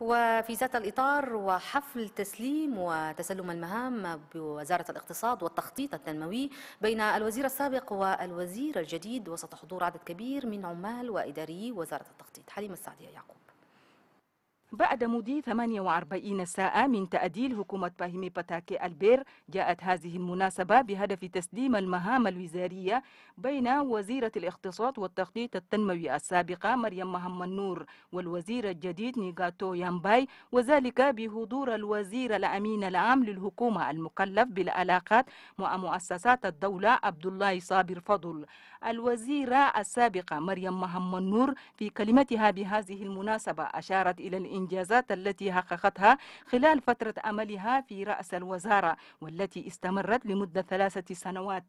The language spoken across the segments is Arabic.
وفي ذات الإطار وحفل تسليم وتسلم المهام بوزارة الاقتصاد والتخطيط التنموي بين الوزير السابق والوزير الجديد وسط حضور عدد كبير من عمال وإداريي وزارة التخطيط حليم السعدية يعقوب بعد مضي 48 ساعة من تأديل حكومة باهيمي باتاكي البير جاءت هذه المناسبة بهدف تسليم المهام الوزارية بين وزيرة الاقتصاد والتخطيط التنموي السابقة مريم مهم النور والوزير الجديد نيغاتو يامباي وذلك بحضور الوزير الأمين العام للحكومة المكلف بالعلاقات مع مؤسسات الدولة عبد الله صابر فضل الوزيرة السابقة مريم مهم النور في كلمتها بهذه المناسبة أشارت إلى الإنجاز الإنجازات التي حققتها خلال فترة عملها في رأس الوزارة والتي استمرت لمدة ثلاثة سنوات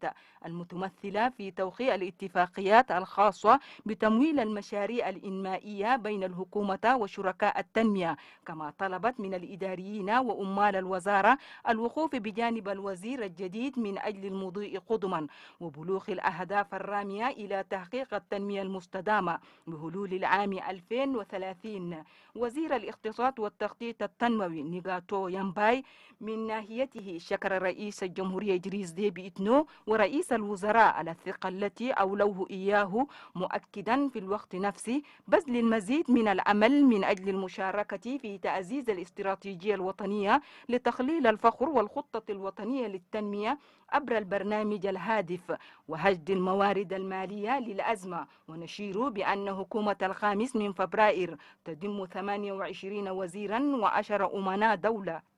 المتمثلة في توقيع الاتفاقيات الخاصة بتمويل المشاريع الإنمائية بين الحكومة وشركاء التنمية كما طلبت من الإداريين وأمال الوزارة الوقوف بجانب الوزير الجديد من أجل المضي قدما وبلوغ الأهداف الرامية إلى تحقيق التنمية المستدامة بهلول العام 2030 وزير الاقتصاد والتخطيط التنموي نيغاتو يامباي من ناحيته شكر رئيس الجمهورية إدريس ديبي إتنو ورئيس الوزراء على الثقة التي أولوه إياه مؤكدا في الوقت نفسه بذل المزيد من العمل من أجل المشاركة في تعزيز الاستراتيجية الوطنية لتخليل الفخر والخطة الوطنية للتنمية عبر البرنامج الهادف وهجد الموارد المالية للأزمة ونشير بأن حكومة الخامس من فبراير تضم 28 وزيرا و10 أمناء دولة